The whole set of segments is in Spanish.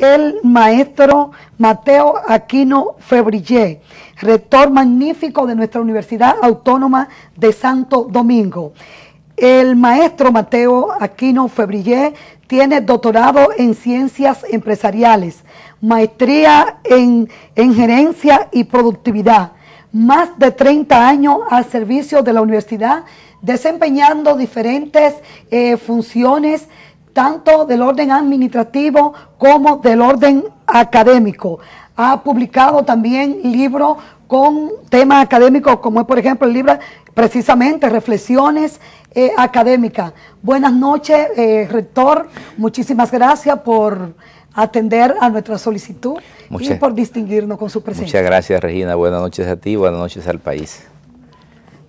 el maestro Mateo Aquino Febrillé, rector magnífico de nuestra Universidad Autónoma de Santo Domingo. El maestro Mateo Aquino Febrillé tiene doctorado en ciencias empresariales, maestría en, gerencia y productividad, más de 30 años al servicio de la universidad, desempeñando diferentes eh, funciones tanto del orden administrativo como del orden académico. Ha publicado también libros con temas académicos, como es por ejemplo el libro precisamente Reflexiones eh, Académicas. Buenas noches, eh, rector. Muchísimas gracias por atender a nuestra solicitud y por distinguirnos con su presencia. Muchas gracias, Regina. Buenas noches a ti, buenas noches al país.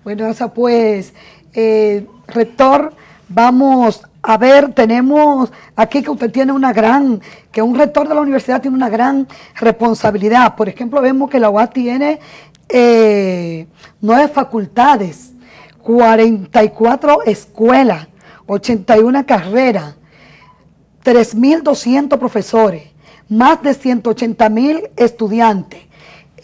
Bueno, pues, eh, rector, vamos a ver, tenemos aquí que usted tiene una gran, que un rector de la universidad tiene una gran responsabilidad. Por ejemplo, vemos que la UAS tiene eh, nueve facultades, 44 escuelas, 81 carreras, 3.200 profesores, más de 180.000 estudiantes.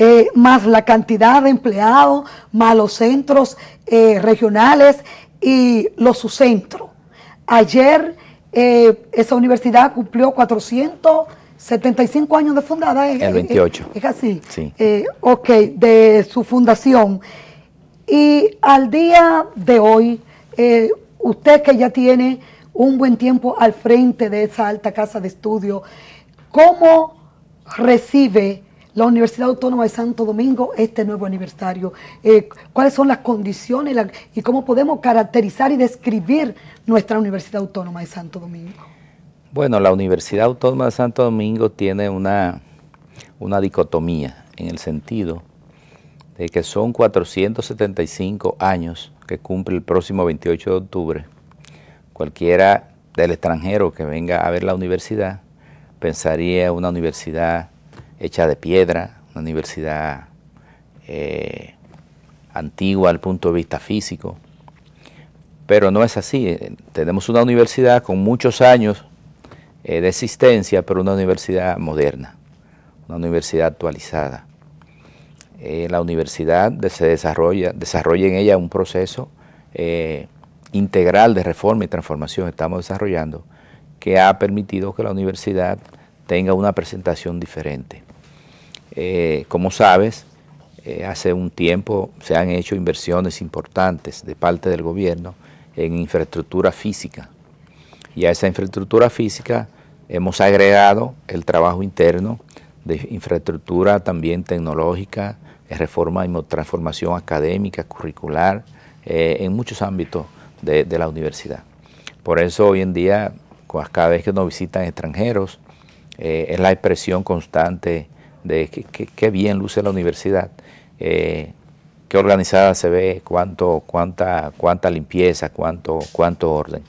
Eh, más la cantidad de empleados, más los centros eh, regionales y los subcentros. Ayer eh, esa universidad cumplió 475 años de fundada. ¿eh? el 28. Eh, es así. Sí. ok, de su fundación. Y al día de hoy, usted que ya tiene un buen tiempo al frente de esa alta casa de estudio, ¿cómo recibe la Universidad Autónoma de Santo Domingo este nuevo aniversario? Eh, ¿Cuáles son las condiciones y cómo podemos caracterizar y describir nuestra Universidad Autónoma de Santo Domingo? Bueno, la Universidad Autónoma de Santo Domingo tiene una, una dicotomía en el sentido de que son 475 años que cumple el próximo 28 de octubre. Cualquiera del extranjero que venga a ver la universidad pensaría una universidad hecha de piedra, una universidad eh, antigua al punto de vista físico, pero no es así. Tenemos una universidad con muchos años eh, de existencia, pero una universidad moderna, una universidad actualizada. Eh, la universidad se desarrolla, desarrolla en ella un proceso integral de reforma y transformación que estamos desarrollando, que ha permitido que la universidad tenga una presentación diferente. Eh, como sabes, eh, hace un tiempo se han hecho inversiones importantes de parte del gobierno en infraestructura física. Y a esa infraestructura física hemos agregado el trabajo interno de infraestructura también tecnológica, reforma y transformación académica, curricular, eh, en muchos ámbitos de, la universidad. Por eso hoy en día, cada vez que nos visitan extranjeros, es la expresión constante de qué bien luce la universidad, eh, qué organizada se ve, cuánto, cuánta, cuánta limpieza, cuánto, cuánto orden.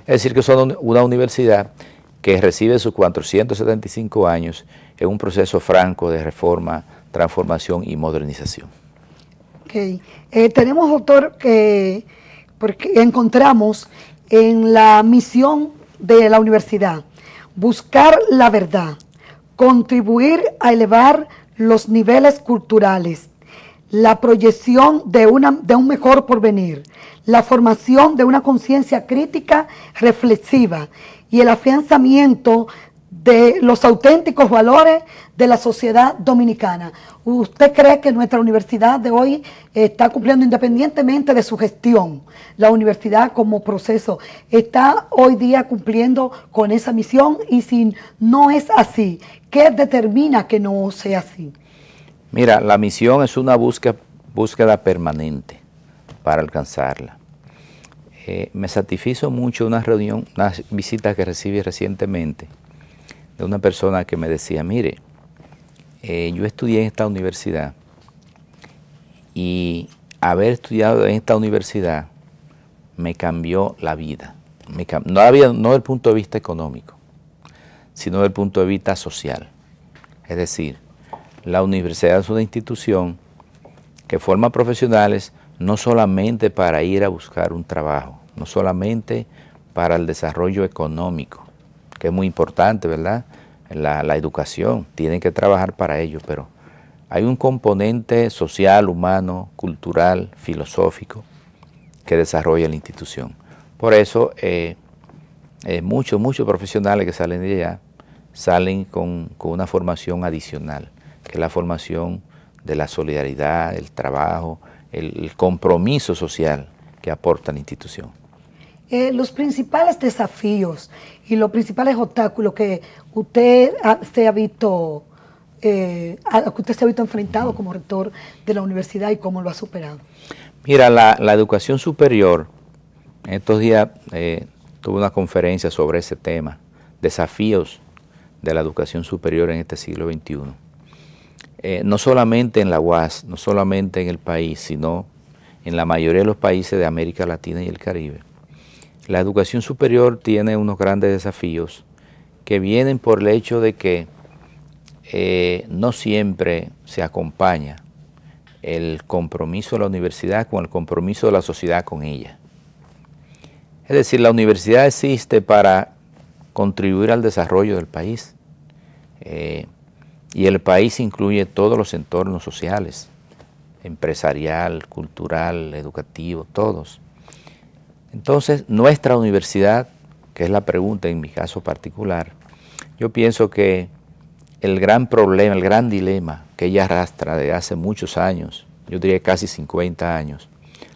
Es decir, que son una universidad que recibe sus 475 años en un proceso franco de reforma, transformación y modernización. Ok. Eh, tenemos, doctor, que porque encontramos en la misión de la universidad buscar la verdad contribuir a elevar los niveles culturales, la proyección de, una, de un mejor porvenir, la formación de una conciencia crítica reflexiva y el afianzamiento de los auténticos valores de la sociedad dominicana. ¿Usted cree que nuestra universidad de hoy está cumpliendo independientemente de su gestión? La universidad como proceso está hoy día cumpliendo con esa misión y si no es así, ¿qué determina que no sea así? Mira, la misión es una búsqueda, búsqueda permanente para alcanzarla. Eh, me satisfizo mucho una reunión, una visita que recibí recientemente de una persona que me decía, mire, eh, yo estudié en esta universidad y haber estudiado en esta universidad me cambió la vida. no, había, no del punto de vista económico, sino del punto de vista social. Es decir, la universidad es una institución que forma profesionales no solamente para ir a buscar un trabajo, no solamente para el desarrollo económico, es muy importante, ¿verdad? La, educación, tienen que trabajar para ello, pero hay un componente social, humano, cultural, filosófico que desarrolla la institución. Por eso, eh, eh, muchos, muchos profesionales que salen de allá salen con, una formación adicional, que es la formación de la solidaridad, el trabajo, el compromiso social que aporta la institución. Eh, los principales desafíos y los principales obstáculos que usted se ha visto eh, que usted se ha visto enfrentado como rector de la universidad y cómo lo ha superado. Mira, la, educación superior, estos días eh, tuve una conferencia sobre ese tema, desafíos de la educación superior en este siglo XXI. no solamente en la UAS, no solamente en el país, sino en la mayoría de los países de América Latina y el Caribe. La educación superior tiene unos grandes desafíos que vienen por el hecho de que eh, no siempre se acompaña el compromiso de la universidad con el compromiso de la sociedad con ella. Es decir, la universidad existe para contribuir al desarrollo del país eh, y el país incluye todos los entornos sociales, empresarial, cultural, educativo, todos. Entonces, nuestra universidad, que es la pregunta en mi caso particular, yo pienso que el gran problema, el gran dilema que ella arrastra de hace muchos años, yo diría casi 50 años,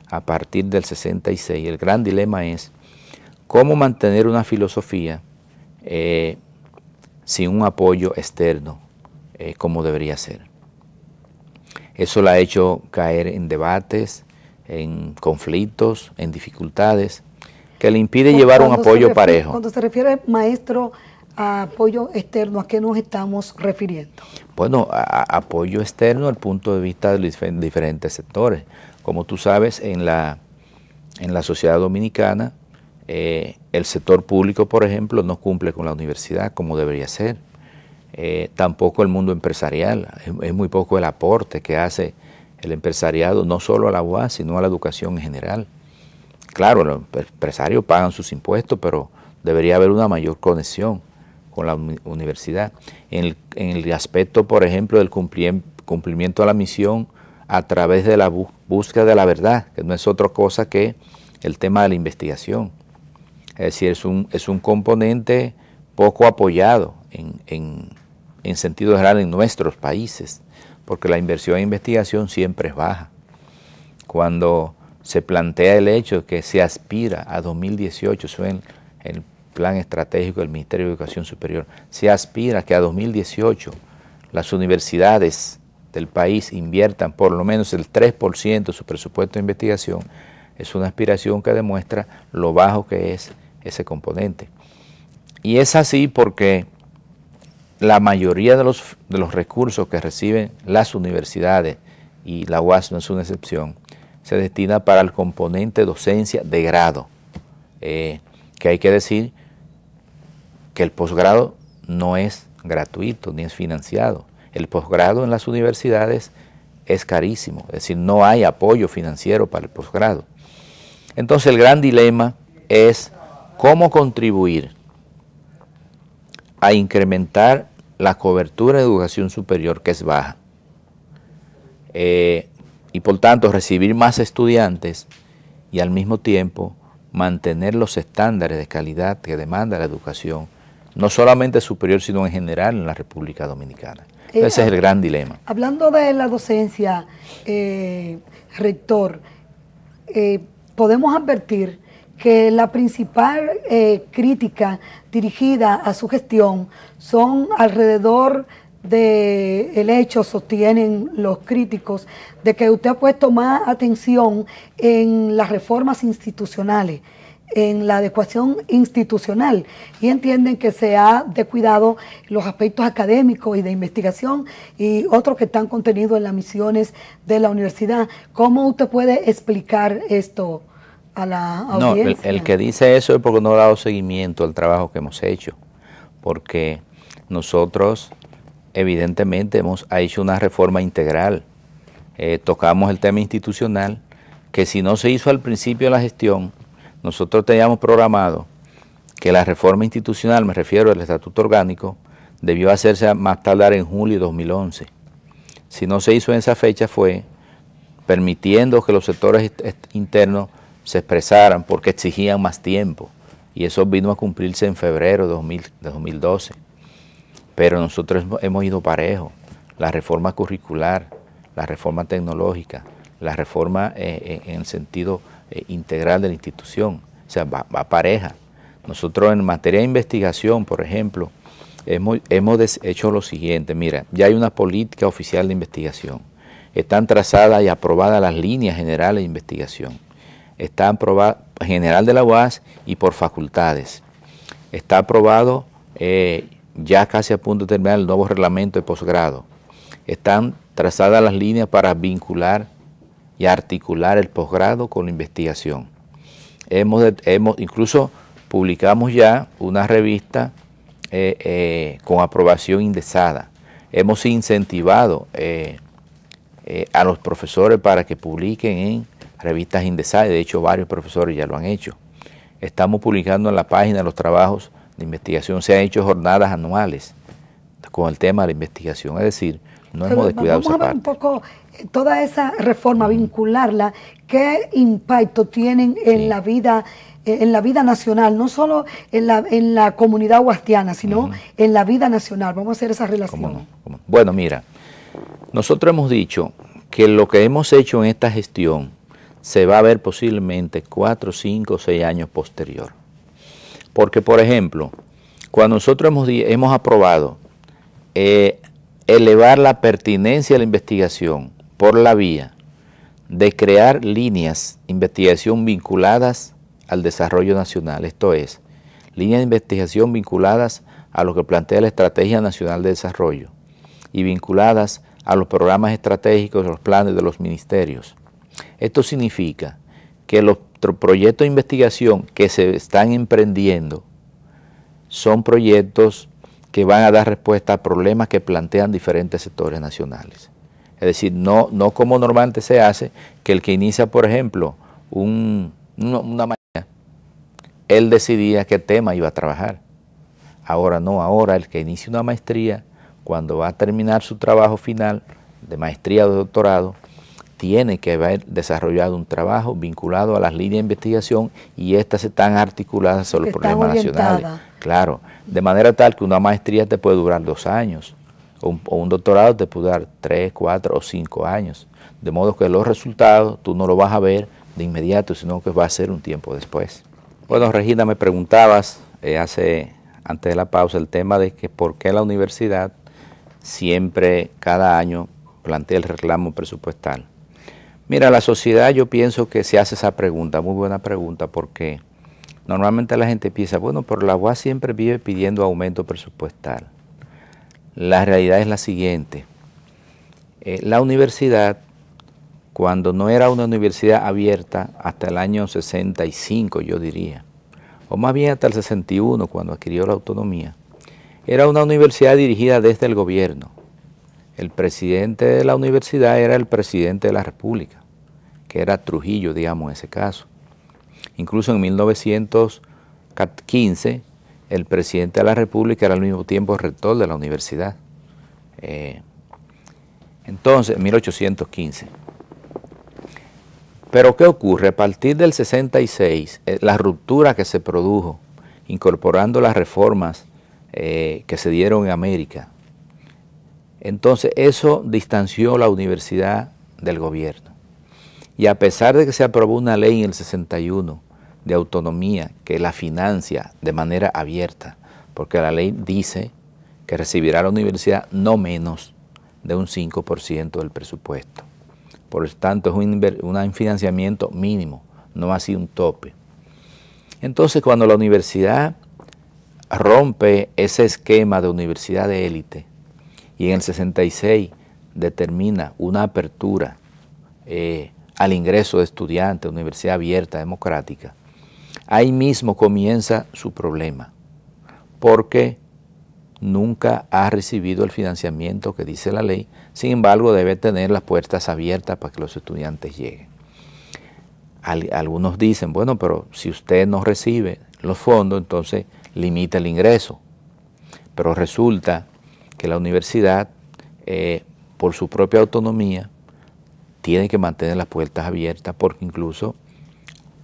a partir del 66, el gran dilema es cómo mantener una filosofía eh, sin un apoyo externo, eh, como debería ser. Eso la ha hecho caer en debates, en conflictos, en dificultades, que le impide llevar un apoyo parejo. Cuando se refiere, maestro, a apoyo externo, ¿a qué nos estamos refiriendo? Bueno, a, apoyo externo el punto de vista de los diferentes sectores. Como tú sabes, en la, en la sociedad dominicana, eh, el sector público, por ejemplo, no cumple con la universidad como debería ser. Eh, tampoco el mundo empresarial, es, muy poco el aporte que hace el empresariado no solo a la UAS, sino a la educación en general. Claro, los empresarios pagan sus impuestos, pero debería haber una mayor conexión con la universidad. En el, aspecto, por ejemplo, del cumplimiento a la misión a través de la búsqueda de la verdad, que no es otra cosa que el tema de la investigación. Es decir, es un, es un componente poco apoyado en, en, en sentido general en nuestros países porque la inversión en investigación siempre es baja. Cuando se plantea el hecho de que se aspira a 2018, eso es el, el plan estratégico del Ministerio de Educación Superior, se aspira que a 2018 las universidades del país inviertan por lo menos el 3% de su presupuesto de investigación, es una aspiración que demuestra lo bajo que es ese componente. Y es así porque la mayoría de los, recursos que reciben las universidades, y la UAS no es una excepción, se destina para el componente docencia de grado, eh, que hay que decir que el posgrado no es gratuito ni es financiado. El posgrado en las universidades es carísimo, es decir, no hay apoyo financiero para el posgrado. Entonces el gran dilema es cómo contribuir a incrementar la cobertura de educación superior que es baja. Eh, y por tanto recibir más estudiantes y al mismo tiempo mantener los estándares de calidad que demanda la educación, no solamente superior, sino en general en la República Dominicana. Eh, Ese es el gran dilema. Hablando de la docencia, eh, rector, podemos advertir que la principal eh, crítica dirigida a su gestión son alrededor del el hecho, sostienen los críticos, de que usted ha puesto más atención en las reformas institucionales, en la adecuación institucional, y entienden que se ha descuidado los aspectos académicos y de investigación y otros que están contenidos en las misiones de la universidad. ¿Cómo usted puede explicar esto? No, el, que dice eso es porque no ha dado seguimiento al trabajo que hemos hecho, porque nosotros evidentemente hemos hecho una reforma integral. Eh, tocamos el tema institucional, que si no se hizo al principio de la gestión, nosotros teníamos programado que la reforma institucional, me refiero al Estatuto Orgánico, debió hacerse más tardar en julio de 2011. Si no se hizo en esa fecha fue permitiendo que los sectores internos se expresaran porque exigían más tiempo. Y eso vino a cumplirse en febrero de 2012. Pero nosotros hemos ido parejo. La reforma curricular, la reforma tecnológica, la reforma eh, eh, en el sentido eh, integral de la institución. O sea, va, pareja. Nosotros en materia de investigación, por ejemplo, hemos, hemos hecho lo siguiente. Mira, ya hay una política oficial de investigación. Están trazadas y aprobadas las líneas generales de investigación está aprobado general de la UAS y por facultades. Está aprobado eh, ya casi a punto de terminar el nuevo reglamento de posgrado. Están trazadas las líneas para vincular y articular el posgrado con la investigación. Hemos, hemos, incluso publicamos ya una revista eh, eh, con aprobación indexada. Hemos incentivado a los profesores para que publiquen en revistas Indesai, de hecho varios profesores ya lo han hecho. Estamos publicando en la página los trabajos de investigación, se han hecho jornadas anuales con el tema de la investigación, es decir, no hemos descuidado vamos a ver un poco eh, toda esa reforma, vincularla, qué impacto tienen en la vida eh, en la vida nacional, no solo en la, en la comunidad huastiana, sino en la vida nacional. Vamos a hacer esa relación. Bueno, mira, nosotros hemos dicho que lo que hemos hecho en esta gestión se va a ver posiblemente cuatro, cinco, seis años posterior. Porque, por ejemplo, cuando nosotros hemos, aprobado eh, elevar la pertinencia de la investigación por la vía de crear líneas de investigación vinculadas al desarrollo nacional, esto es, líneas de investigación vinculadas a lo que plantea la Estrategia Nacional de Desarrollo y vinculadas a los programas estratégicos, los planes de los ministerios esto significa que los proyectos de investigación que se están emprendiendo son proyectos que van a dar respuesta a problemas que plantean diferentes sectores nacionales. Es decir, no, no como normalmente se hace, que el que inicia, por ejemplo, una maestría, él decidía qué tema iba a trabajar. Ahora no, ahora el que inicia una maestría, cuando va a terminar su trabajo final de maestría o de doctorado, tiene que haber desarrollado un trabajo vinculado a las líneas de investigación y estas están articuladas sobre los problemas nacionales. Claro, de manera tal que una maestría te puede durar dos años o un, doctorado te puede dar tres, cuatro o cinco años. De modo que los resultados tú no los vas a ver de inmediato, sino que va a ser un tiempo después. Bueno, Regina, me preguntabas eh, hace, antes de la pausa el tema de que por qué la universidad siempre, cada año, plantea el reclamo presupuestal. Mira, la sociedad yo pienso que se hace esa pregunta, muy buena pregunta, porque normalmente la gente piensa, bueno, pero la UAS siempre vive pidiendo aumento presupuestal. La realidad es la siguiente. Eh, la universidad, cuando no era una universidad abierta, hasta el año 65 yo diría, o más bien hasta el 61 cuando adquirió la autonomía, era una universidad dirigida desde el gobierno el presidente de la universidad era el presidente de la República, que era Trujillo, digamos, en ese caso. Incluso en 1915, el presidente de la República era al mismo tiempo rector de la universidad. Eh, entonces, 1815. Pero ¿qué ocurre? A partir del 66, eh, la ruptura que se produjo, incorporando las reformas eh, que se dieron en América, entonces eso distanció la universidad del gobierno. Y a pesar de que se aprobó una ley en el 61 de autonomía que la financia de manera abierta, porque la ley dice que recibirá la universidad no menos de un 5% del presupuesto. Por lo tanto, es un, financiamiento mínimo, no así un tope. Entonces, cuando la universidad rompe ese esquema de universidad de élite, y en el 66 determina una apertura eh, al ingreso de estudiantes, universidad abierta, democrática. Ahí mismo comienza su problema, porque nunca ha recibido el financiamiento que dice la ley, sin embargo debe tener las puertas abiertas para que los estudiantes lleguen. algunos dicen, bueno, pero si usted no recibe los fondos, entonces limita el ingreso. Pero resulta que la universidad, eh, por su propia autonomía, tiene que mantener las puertas abiertas porque incluso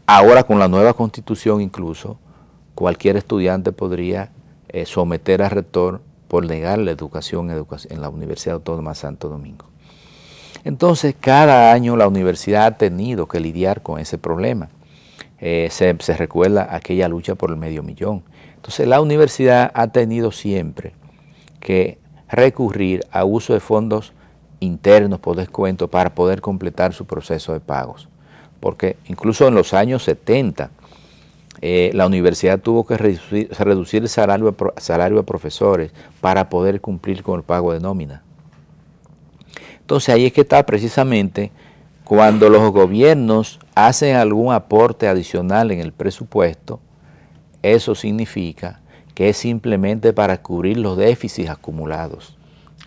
ahora con la nueva constitución incluso cualquier estudiante podría eh, someter al rector por negar la educación, en la Universidad Autónoma Santo Domingo. Entonces, cada año la universidad ha tenido que lidiar con ese problema. Eh, se, recuerda aquella lucha por el medio millón. Entonces, la universidad ha tenido siempre que recurrir a uso de fondos internos por descuento para poder completar su proceso de pagos. Porque incluso en los años 70 eh, la universidad tuvo que reducir, el salario, salario a profesores para poder cumplir con el pago de nómina. Entonces ahí es que está precisamente cuando los gobiernos hacen algún aporte adicional en el presupuesto, eso significa que es simplemente para cubrir los déficits acumulados.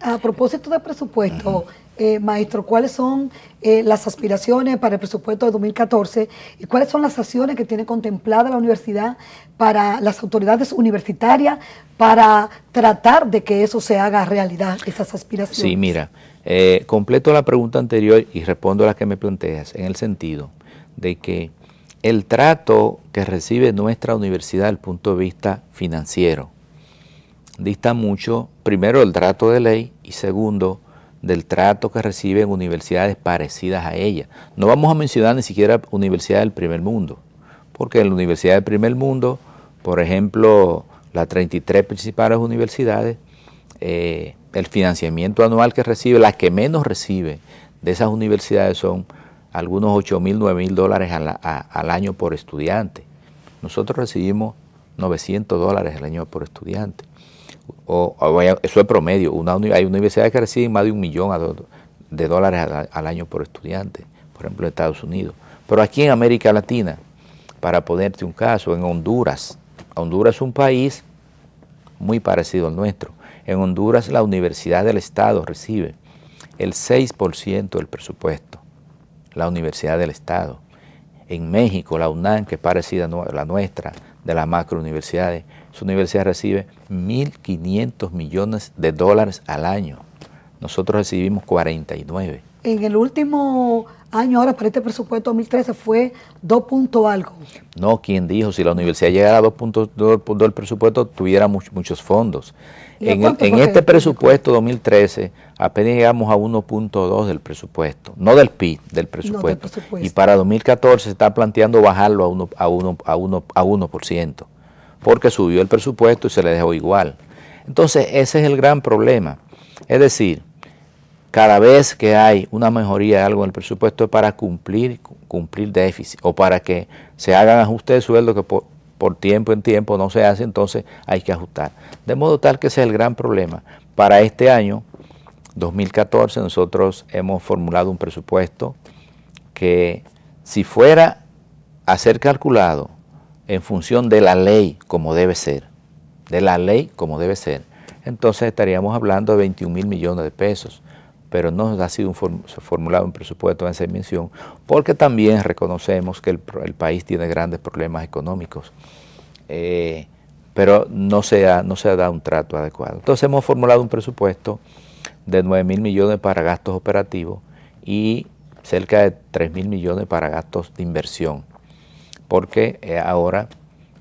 A propósito de presupuesto, eh, maestro, ¿cuáles son eh, las aspiraciones para el presupuesto de 2014 y cuáles son las acciones que tiene contemplada la universidad para las autoridades universitarias para tratar de que eso se haga realidad, esas aspiraciones? Sí, mira, eh, completo la pregunta anterior y respondo a la que me planteas, en el sentido de que el trato que recibe nuestra universidad desde el punto de vista financiero. Dista mucho, primero, el trato de ley y segundo, del trato que reciben universidades parecidas a ella. No vamos a mencionar ni siquiera universidades del primer mundo, porque en la universidad del primer mundo, por ejemplo, las 33 principales universidades, eh, el financiamiento anual que recibe, las que menos recibe de esas universidades son algunos 8 mil, 9 mil dólares al, año por estudiante. Nosotros recibimos 900 dólares al año por estudiante. O, eso es promedio. Una, hay universidades que reciben más de un millón de dólares al, al, año por estudiante, por ejemplo en Estados Unidos. Pero aquí en América Latina, para ponerte un caso, en Honduras, Honduras es un país muy parecido al nuestro. En Honduras la Universidad del Estado recibe el 6% del presupuesto la Universidad del Estado. En México, la UNAM, que es parecida a la nuestra, de las universidades, su universidad recibe 1.500 millones de dólares al año. Nosotros recibimos 49. En el último año, ahora para este presupuesto 2013, fue 2 punto algo. No, quien dijo, si la universidad llegara a 2.2 del presupuesto, tuviera muchos fondos. En, e-, este presupuesto 2013 apenas llegamos a 1.2 del presupuesto, no del PIB, del presupuesto. Y para 2014 se está planteando bajarlo a 1%, a a a 1%, porque subió el presupuesto y se le dejó igual. Entonces ese es el gran problema. Es decir, cada vez que hay una mejoría de algo en el presupuesto es para cumplir, cumplir déficit o para que se hagan ajustes de sueldo que por tiempo en tiempo no se hace, entonces hay que ajustar. De modo tal que ese es el gran problema. Para este año, 2014, nosotros hemos formulado un presupuesto que si fuera a ser calculado en función de la ley como debe ser, de la ley como debe ser, entonces estaríamos hablando de 21 mil millones de pesos pero no ha sido formulado un presupuesto en esa dimensión, porque también reconocemos que el, país tiene grandes problemas económicos, eh, pero no se, ha, dado un trato adecuado. Entonces hemos formulado un presupuesto de 9 mil millones para gastos operativos y cerca de 3 mil millones para gastos de inversión, porque eh, ahora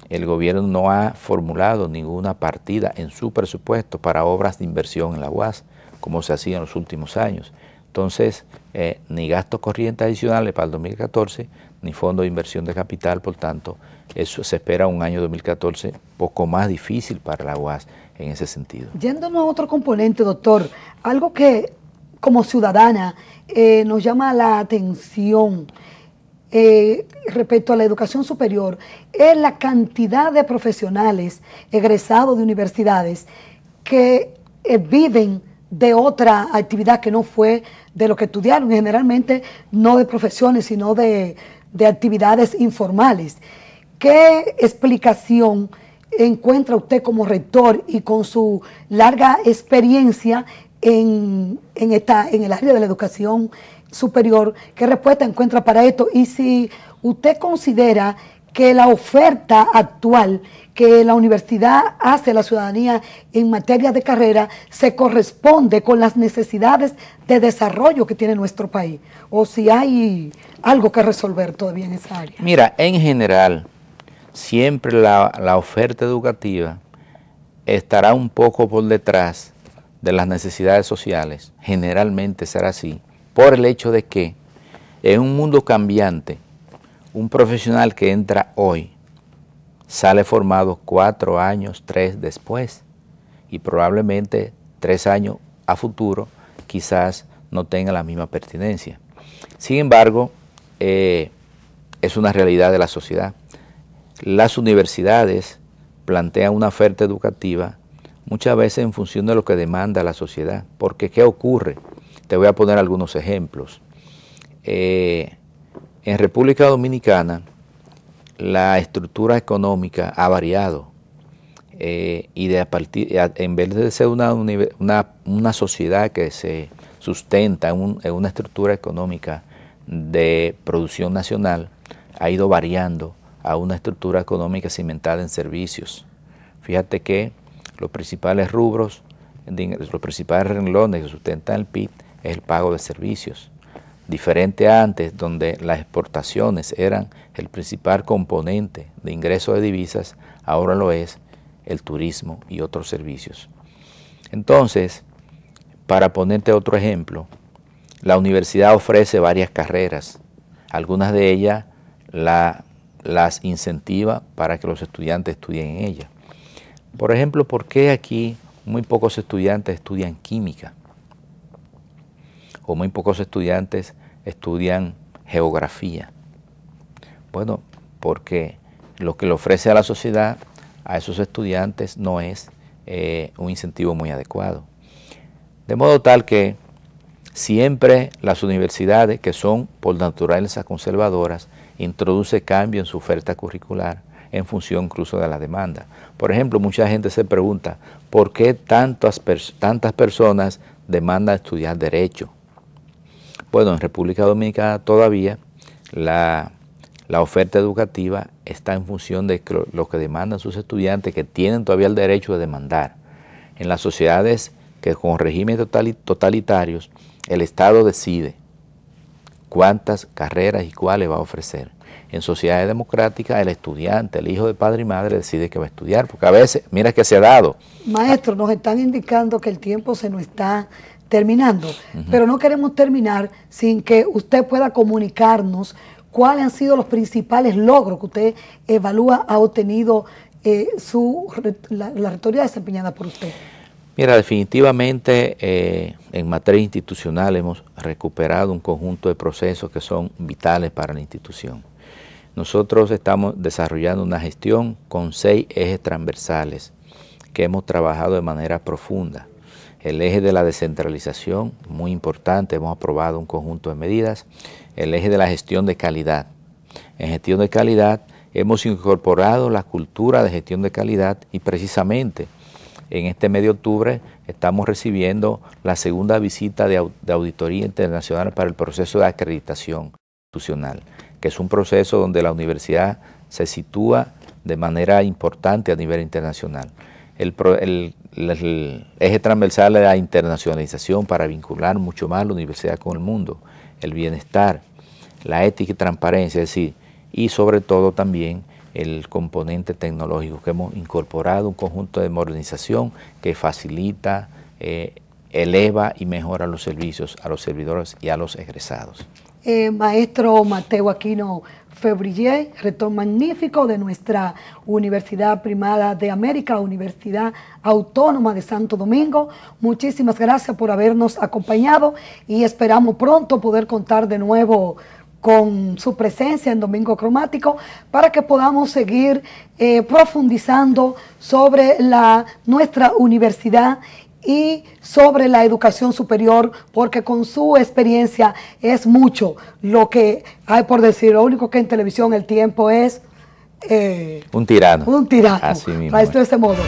el gobierno no ha formulado ninguna partida en su presupuesto para obras de inversión en la UAS como se hacía en los últimos años. Entonces, eh, ni gastos corrientes adicionales para el 2014, ni fondo de inversión de capital, por tanto, eso se espera un año 2014 poco más difícil para la UAS en ese sentido. Yéndonos a otro componente, doctor, algo que como ciudadana eh, nos llama la atención eh, respecto a la educación superior es la cantidad de profesionales egresados de universidades que viven de otra actividad que no fue de lo que estudiaron, generalmente no de profesiones, sino de, actividades informales. ¿Qué explicación encuentra usted como rector y con su larga experiencia en, esta, en el área de la educación superior, qué respuesta encuentra para esto y si usted considera que la oferta actual que la universidad hace a la ciudadanía en materia de carrera se corresponde con las necesidades de desarrollo que tiene nuestro país, o si hay algo que resolver todavía en esa área. Mira, en general, siempre la, la oferta educativa estará un poco por detrás de las necesidades sociales, generalmente será así, por el hecho de que en un mundo cambiante, un profesional que entra hoy sale formado cuatro años, tres después y probablemente tres años a futuro quizás no tenga la misma pertinencia. Sin embargo, eh, es una realidad de la sociedad. Las universidades plantean una oferta educativa muchas veces en función de lo que demanda la sociedad. Porque ¿qué ocurre? Te voy a poner algunos ejemplos. Eh, en República Dominicana la estructura económica ha variado eh, y de a partir, en vez de ser una, una, sociedad que se sustenta en una estructura económica de producción nacional, ha ido variando a una estructura económica cimentada en servicios. Fíjate que los principales rubros, los principales renglones que sustentan el PIB es el pago de servicios diferente a antes, donde las exportaciones eran el principal componente de ingreso de divisas, ahora lo es el turismo y otros servicios. Entonces, para ponerte otro ejemplo, la universidad ofrece varias carreras. Algunas de ellas las incentiva para que los estudiantes estudien en ellas. Por ejemplo, ¿por qué aquí muy pocos estudiantes estudian química? o muy pocos estudiantes estudian geografía. Bueno, porque lo que le ofrece a la sociedad, a esos estudiantes, no es eh, un incentivo muy adecuado. De modo tal que siempre las universidades, que son por naturaleza conservadoras, introduce cambio en su oferta curricular en función incluso de la demanda. Por ejemplo, mucha gente se pregunta, ¿por qué tantas personas demandan estudiar derecho? Bueno, en República Dominicana todavía la, oferta educativa está en función de lo que demandan sus estudiantes, que tienen todavía el derecho de demandar. En las sociedades que con regímenes totalitarios, el Estado decide cuántas carreras y cuáles va a ofrecer. En sociedades democráticas, el estudiante, el hijo de padre y madre, decide que va a estudiar, porque a veces, mira que se ha dado. Maestro, nos están indicando que el tiempo se nos está terminando, pero no queremos terminar sin que usted pueda comunicarnos cuáles han sido los principales logros que usted evalúa ha obtenido eh, su, la, la desempeñada por usted. Mira, definitivamente eh, en materia institucional hemos recuperado un conjunto de procesos que son vitales para la institución. Nosotros estamos desarrollando una gestión con seis ejes transversales que hemos trabajado de manera profunda. El eje de la descentralización, muy importante, hemos aprobado un conjunto de medidas. El eje de la gestión de calidad. En gestión de calidad hemos incorporado la cultura de gestión de calidad y precisamente en este medio de octubre estamos recibiendo la segunda visita de auditoría internacional para el proceso de acreditación institucional, que es un proceso donde la universidad se sitúa de manera importante a nivel internacional el, eje transversal de la internacionalización para vincular mucho más la universidad con el mundo, el bienestar, la ética y transparencia, es decir, y sobre todo también el componente tecnológico, que hemos incorporado un conjunto de modernización que facilita, eh, eleva y mejora los servicios a los servidores y a los egresados. Eh, maestro Mateo Aquino Febrillé, rector magnífico de nuestra Universidad Primada de América, Universidad Autónoma de Santo Domingo. Muchísimas gracias por habernos acompañado y esperamos pronto poder contar de nuevo con su presencia en Domingo Cromático para que podamos seguir eh, profundizando sobre la, nuestra universidad y sobre la educación superior, porque con su experiencia es mucho lo que hay por decir. Lo único que en televisión el tiempo es... Eh, un tirano. Un tirano. Así mismo. de ese modo.